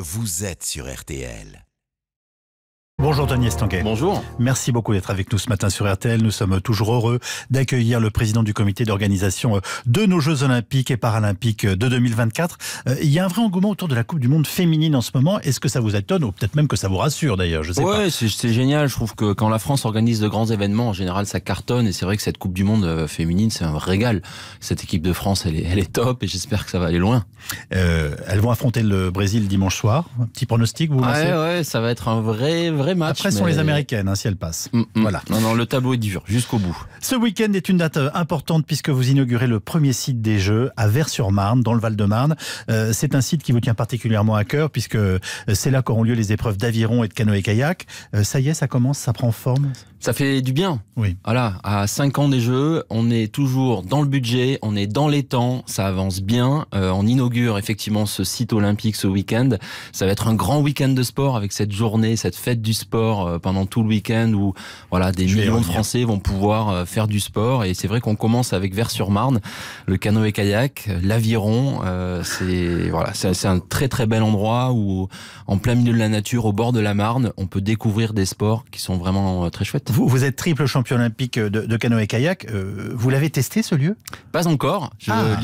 Vous êtes sur RTL. Bonjour Tony Estanguet. Bonjour. Merci beaucoup d'être avec nous ce matin sur RTL. Nous sommes toujours heureux d'accueillir le président du comité d'organisation euh, de nos Jeux Olympiques et Paralympiques euh, de 2024. Euh, il y a un vrai engouement autour de la Coupe du Monde féminine en ce moment. Est-ce que ça vous étonne ou peut-être même que ça vous rassure d'ailleurs Je sais ouais, c'est génial. Je trouve que quand la France organise de grands événements, en général, ça cartonne. Et c'est vrai que cette Coupe du Monde féminine, c'est un régal. Cette équipe de France, elle est, top et j'espère que ça va aller loin. elles vont affronter le Brésil dimanche soir. Un petit pronostic, vous ça va être un vrai, vrai après, sont les Américaines, hein, si elles passent. Mm, mm. Voilà. Non, non, le tableau est dur, jusqu'au bout. Ce week-end est une date euh, importante puisque vous inaugurez le premier site des Jeux à Vers-sur-Marne, dans le Val-de-Marne. Euh, c'est un site qui vous tient particulièrement à cœur puisque euh, c'est là qu'auront lieu les épreuves d'aviron et de canoë-kayak. ça y est, ça commence, ça prend forme ça fait du bien. Oui. Voilà, à 5 ans des Jeux, on est toujours dans le budget, on est dans les temps, ça avance bien. Euh, on inaugure effectivement ce site olympique ce week-end. Ça va être un grand week-end de sport avec cette journée, cette fête du sport euh, pendant tout le week-end où voilà des millions de Français vont pouvoir euh, faire du sport. Et c'est vrai qu'on commence avec Vers-sur-Marne, le canoë-kayak, l'aviron. c'est voilà, c'est un très très bel endroit où en plein milieu de la nature, au bord de la Marne, on peut découvrir des sports qui sont vraiment très chouettes. Vous, vous êtes triple champion olympique de, de canoë-kayak. Euh, vous l'avez testé ce lieu Pas encore. Je ah,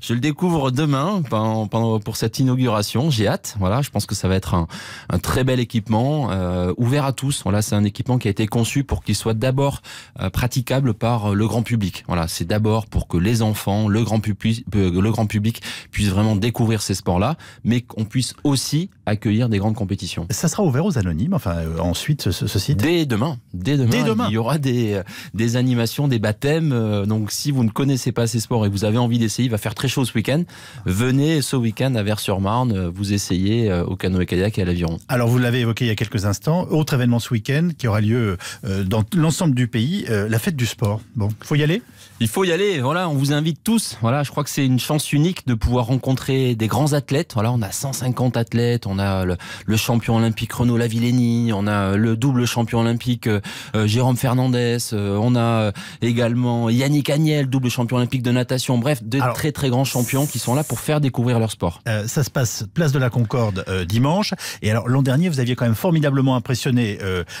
Je le découvre demain pendant, pour cette inauguration. J'ai hâte. Voilà, je pense que ça va être un, un très bel équipement euh, ouvert à tous. Voilà, c'est un équipement qui a été conçu pour qu'il soit d'abord euh, praticable par le grand public. Voilà, c'est d'abord pour que les enfants, le grand public, le grand public puissent vraiment découvrir ces sports-là, mais qu'on puisse aussi accueillir des grandes compétitions. Ça sera ouvert aux anonymes, enfin euh, ensuite ce, site Dès demain. Dès demain, demain. il y aura des, euh, des animations, des baptêmes. Euh, donc si vous ne connaissez pas ces sports et que vous avez envie d'essayer, il va faire très chaud ce week-end. Venez ce week-end à Vers-sur-Marne, vous essayez au canoë-kayak et à l'aviron. Alors vous l'avez évoqué il y a quelques instants, autre événement ce week-end qui aura lieu dans l'ensemble du pays, la fête du sport. Bon, faut y aller il faut y aller, voilà, on vous invite tous. Voilà, je crois que c'est une chance unique de pouvoir rencontrer des grands athlètes. Voilà, on a 150 athlètes, on a le, champion olympique Renaud Lavillény. on a euh, le double champion olympique euh, euh, Jérôme Fernandez, on a également Yannick Agnel, double champion olympique de natation. Bref, de très très grands champions qui sont là pour faire découvrir leur sport. ça se passe place de la Concorde dimanche. Et alors l'an dernier, vous aviez quand même formidablement impressionné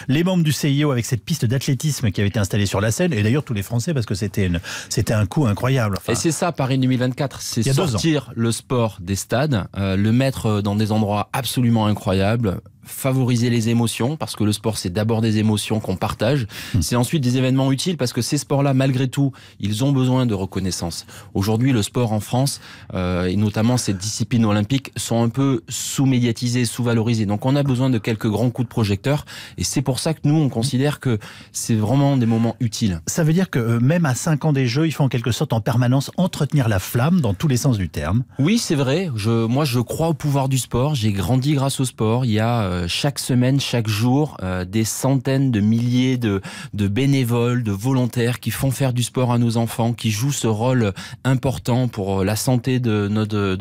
les membres du CIO avec cette piste d'athlétisme qui avait été installée sur la scène. et d'ailleurs tous les Français parce que c'était c'était un coup incroyable. et c'est ça Paris 2024, c'est sortir le sport des stades, le mettre dans des endroits absolument incroyable favoriser les émotions, parce que le sport, c'est d'abord des émotions qu'on partage. Hmm. C'est ensuite des événements utiles, parce que ces sports-là, malgré tout, ils ont besoin de reconnaissance. Aujourd'hui, le sport en France, euh, et notamment cette discipline olympique sont un peu sous médiatisés sous valorisés Donc on a besoin de quelques grands coups de projecteur, et c'est pour ça que nous, on considère que c'est vraiment des moments utiles. Ça veut dire que euh, même à 5 ans des Jeux, il faut en quelque sorte en permanence entretenir la flamme, dans tous les sens du terme. Oui, c'est vrai. Je, moi, je crois au pouvoir du sport. J'ai grandi grâce au sport. Il y a euh, chaque semaine, chaque jour, euh, des centaines de milliers de, bénévoles, de volontaires qui font faire du sport à nos enfants, qui jouent ce rôle important pour euh, la santé de,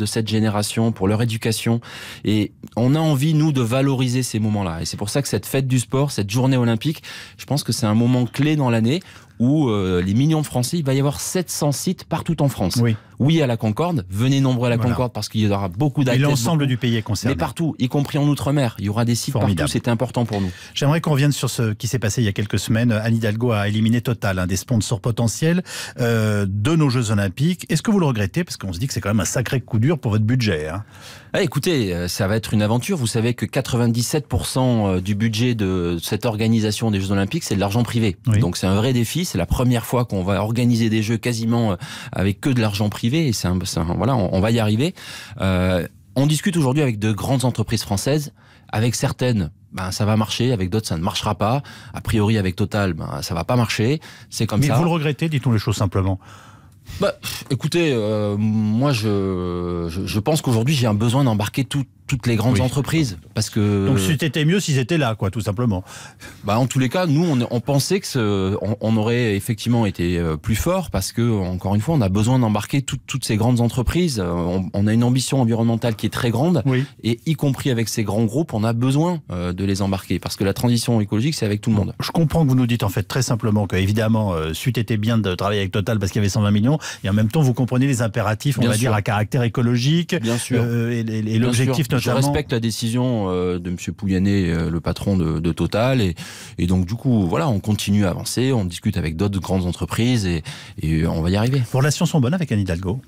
cette génération, pour leur éducation. Et on a envie, nous, de valoriser ces moments-là. Et c'est pour ça que cette fête du sport, cette journée olympique, je pense que c'est un moment clé dans l'année où les millions de Français, il va y avoir 700 sites partout en France. Oui oui à la Concorde, venez nombreux à la Concorde parce qu'il y aura beaucoup Et l'ensemble du pays est concerné. Mais partout, y compris en Outre-mer, il y aura des sites partout, c'est important pour nous. J'aimerais qu'on revienne sur ce qui s'est passé il y a quelques semaines. Anne Hidalgo a éliminé Total, un des sponsors potentiels euh, de nos Jeux Olympiques. Est-ce que vous le regrettez Parce qu'on se dit que c'est quand même un sacré coup dur pour votre budget. Hein. Ah, écoutez, euh, ça va être une aventure. Vous savez que 97% euh, du budget de cette organisation des Jeux Olympiques, c'est de l'argent privé. Donc c'est un vrai défi. C'est la première fois qu'on va organiser des Jeux quasiment avec que de l'argent privé c'est voilà, on, va y arriver. Euh, on discute aujourd'hui avec de grandes entreprises françaises. Avec certaines, ben, ça va marcher. Avec d'autres, ça ne marchera pas. A priori, avec Total, ben, ça va pas marcher. C'est comme Mais ça. Mais vous le regrettez, dites on les choses simplement. Bah, écoutez, euh, moi, je, je, pense qu'aujourd'hui, j'ai un besoin d'embarquer toutes les grandes entreprises. Parce que... Donc, c'était mieux s'ils étaient là, quoi, tout simplement. Bah, en tous les cas, nous, on, on pensait que on, aurait effectivement été euh, plus fort parce que, encore une fois, on a besoin d'embarquer toutes ces grandes entreprises. Euh, on, a une ambition environnementale qui est très grande. Et y compris avec ces grands groupes, on a besoin de les embarquer parce que la transition écologique, c'est avec tout le monde. Je comprends que vous nous dites, en fait, très simplement que, évidemment, euh, était bien de travailler avec Total parce qu'il y avait 120 millions. Et en même temps, vous comprenez les impératifs, on va dire, à caractère écologique. Bien sûr. Euh, et, l'objectif notamment. Je respecte la décision euh, de M. Pouyanné, euh, le patron de, Total. Et, et, donc, du coup, voilà, on continue à avancer, on discute avec d'autres grandes entreprises et, on va y arriver. Vos relations sont bonnes avec Anne Hidalgo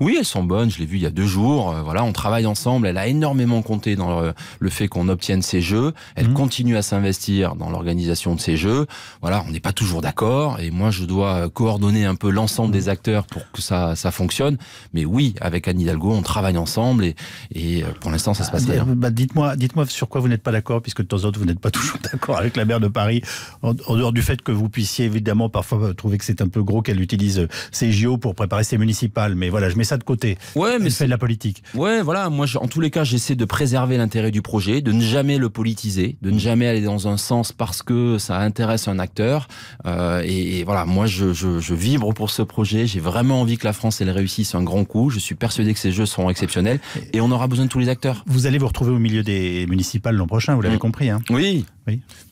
Oui, elles sont bonnes. Je l'ai vu il y a deux jours. Voilà, on travaille ensemble. Elle a énormément compté dans le, fait qu'on obtienne ces jeux. Elle mmh. continue à s'investir dans l'organisation de ces jeux. Voilà, on n'est pas toujours d'accord. Et moi, je dois coordonner un peu l'ensemble mmh. des acteurs pour que ça, ça fonctionne. Mais oui, avec Anne Hidalgo, on travaille ensemble et, et euh, pour l'instant, ça se passe ah, bien. Bah, dites-moi, dites-moi sur quoi vous n'êtes pas d'accord, puisque de temps en temps, vous n'êtes pas toujours d'accord avec la maire de Paris, en, dehors du fait que vous puissiez évidemment parfois euh, trouver que c'est un peu gros qu'elle utilise euh, ses JO pour préparer ses municipales. Mais voilà, je mets ça de côté. Ouais, mais c'est de la politique. Ouais, voilà. Moi, en tous les cas, j'essaie de préserver l'intérêt du projet, de ne jamais le politiser, de ne jamais aller dans un sens parce que ça intéresse un acteur. et, voilà, moi, je, je, je vibre pour ce projet. J'ai vraiment envie que la France elle réussisse un grand coup. Je suis persuadé que ces jeux seront exceptionnels ah, et on aura besoin de tous les acteurs. Vous allez vous retrouver au milieu des municipales l'an prochain, vous l'avez mm. compris. Hein. Oui,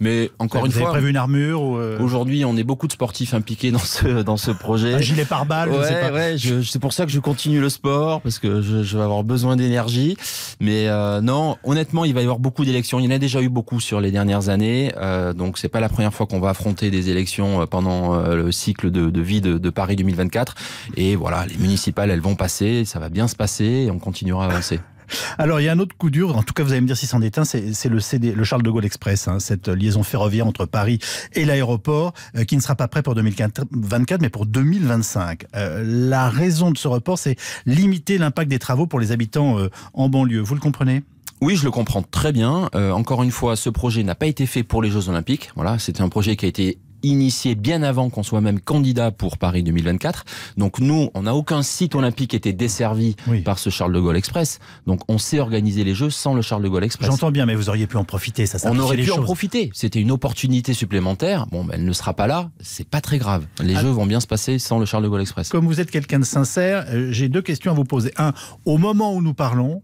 mais encore vous une avez prévu une armure euh, Aujourd'hui, on est beaucoup de sportifs impliqués dans ce dans ce projet. Un gilet pare-balles. Ouais, ouais, c'est pour ça que je continue le sport parce que je, je vais avoir besoin d'énergie. Mais euh, non, honnêtement, il va y avoir beaucoup d'élections. Il y en a déjà eu beaucoup sur les dernières années, euh, donc c'est pas la première fois qu'on va affronter des élections pendant le cycle de, de vie de, de, Paris 2024. Et voilà, les municipales, elles vont passer, ça va bien se passer, et on continuera à avancer. Alors, il y a un autre coup dur, en tout cas, vous allez me dire si c'en est un, c'est le, CD, le Charles de Gaulle Express, hein, cette liaison ferroviaire entre Paris et l'aéroport, euh, qui ne sera pas prêt pour 2024, mais pour 2025. Euh, la raison de ce report, c'est limiter l'impact des travaux pour les habitants euh, en banlieue. Vous le comprenez oui, je le comprends très bien. encore une fois, ce projet n'a pas été fait pour les Jeux Olympiques. Voilà, c'était un projet qui a été initié bien avant qu'on soit même candidat pour Paris 2024. Donc nous, on n'a aucun site olympique qui était desservi par ce Charles de Gaulle Express. Donc on sait organiser les Jeux sans le Charles de Gaulle Express. J'entends bien, mais vous auriez pu en profiter. Ça on aurait pu en profiter. C'était une opportunité supplémentaire. Bon, elle ne sera pas là. C'est pas très grave. Les ah. Jeux vont bien se passer sans le Charles de Gaulle Express. Comme vous êtes quelqu'un de sincère, euh, j'ai deux questions à vous poser. Un, au moment où nous parlons,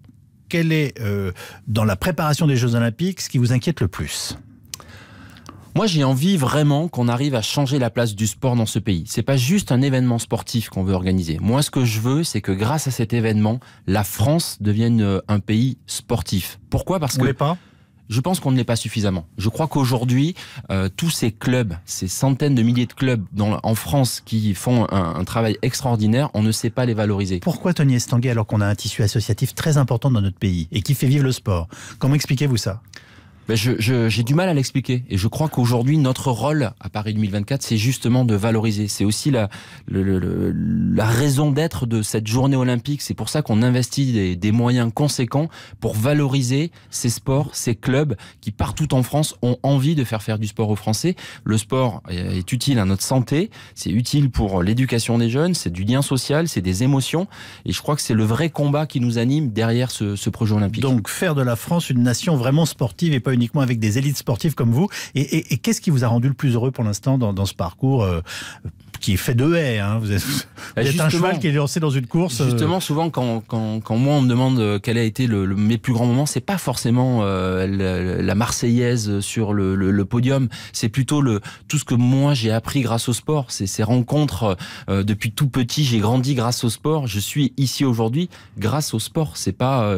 quel est euh, dans la préparation des Jeux Olympiques ce qui vous inquiète le plus moi, j'ai envie vraiment qu'on arrive à changer la place du sport dans ce pays. C'est pas juste un événement sportif qu'on veut organiser. Moi, ce que je veux, c'est que grâce à cet événement, la France devienne euh, un pays sportif. Pourquoi Parce Vous que pas je pense qu'on ne l'est pas suffisamment. Je crois qu'aujourd'hui, euh, tous ces clubs, ces centaines de milliers de clubs dans, en France qui font un, un, travail extraordinaire, on ne sait pas les valoriser. Pourquoi Tony Estanguet alors qu'on a un tissu associatif très important dans notre pays et qui fait vivre le sport Comment expliquez-vous ça ben J'ai je, du mal à l'expliquer. Et je crois qu'aujourd'hui, notre rôle à Paris 2024, c'est justement de valoriser. C'est aussi la, le, la raison d'être de cette journée olympique. C'est pour ça qu'on investit des, des, moyens conséquents pour valoriser ces sports, ces clubs qui partout en France ont envie de faire faire du sport aux Français. Le sport est utile à notre santé, c'est utile pour l'éducation des jeunes, c'est du lien social, c'est des émotions. Et je crois que c'est le vrai combat qui nous anime derrière ce, ce projet olympique. Donc faire de la France une nation vraiment sportive et pas uniquement avec des élites sportives comme vous. Et, qu'est-ce qui vous a rendu le plus heureux pour l'instant dans, ce parcours euh, qui est fait de haies. Hein. Vous êtes, bah, un cheval qui est lancé dans une course. Euh. Justement, souvent, quand, quand, quand moi on me demande euh, quel a été le, mes plus grands moments, c'est pas forcément euh, la, Marseillaise sur le, le, podium. C'est plutôt le tout ce que moi j'ai appris grâce au sport. C'est ces rencontres depuis tout petit. J'ai grandi grâce au sport. Je suis ici aujourd'hui grâce au sport. C'est pas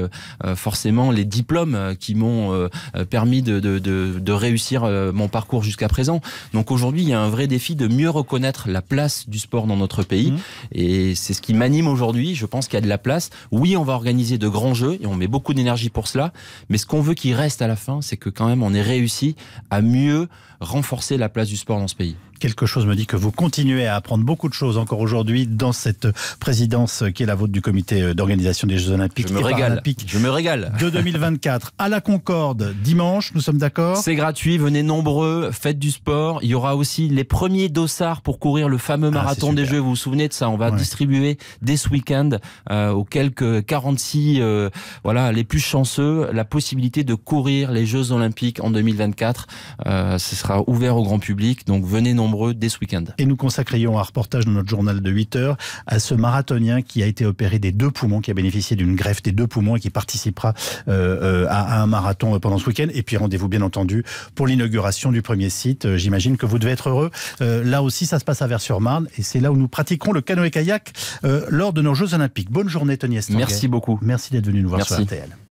forcément les diplômes qui m'ont permis de, de, de, de réussir mon parcours jusqu'à présent. Donc aujourd'hui, il y a un vrai défi de mieux reconnaître la place place du sport dans notre pays. Mmh. Et c'est ce qui m'anime aujourd'hui. Je pense qu'il y a de la place. Oui, on va organiser de grands jeux et on met beaucoup d'énergie pour cela. Mais ce qu'on veut qu'il reste à la fin, c'est que quand même on ait réussi à mieux renforcer la place du sport dans ce pays quelque chose me dit que vous continuez à apprendre beaucoup de choses encore aujourd'hui dans cette présidence qui est la vôtre du comité euh, d'organisation des Jeux Olympiques Je me régale. Je me régale. De 2024 à la Concorde, dimanche, nous sommes d'accord C'est gratuit, venez nombreux, faites du sport. Il y aura aussi les premiers dossards pour courir le fameux ah, marathon des Jeux. Vous vous souvenez de ça On va distribuer dès ce week-end euh, aux quelques 46 euh, voilà, les plus chanceux la possibilité de courir les Jeux Olympiques en 2024. ce sera ouvert au grand public, donc venez nombreux nombreux dès ce week-end. Et nous consacrions un reportage dans notre journal de 8 heures à ce marathonien qui a été opéré des deux poumons, qui a bénéficié d'une greffe des deux poumons et qui participera euh, euh, à, un marathon euh, pendant ce week-end. Et puis rendez-vous bien entendu pour l'inauguration du premier site. J'imagine que vous devez être heureux. là aussi, ça se passe à Vers-sur-Marne et c'est là où nous pratiquerons le canoë-kayak lors de nos Jeux Olympiques. Bonne journée, Tony Estanguet. Merci beaucoup. Merci d'être venu nous voir sur RTL.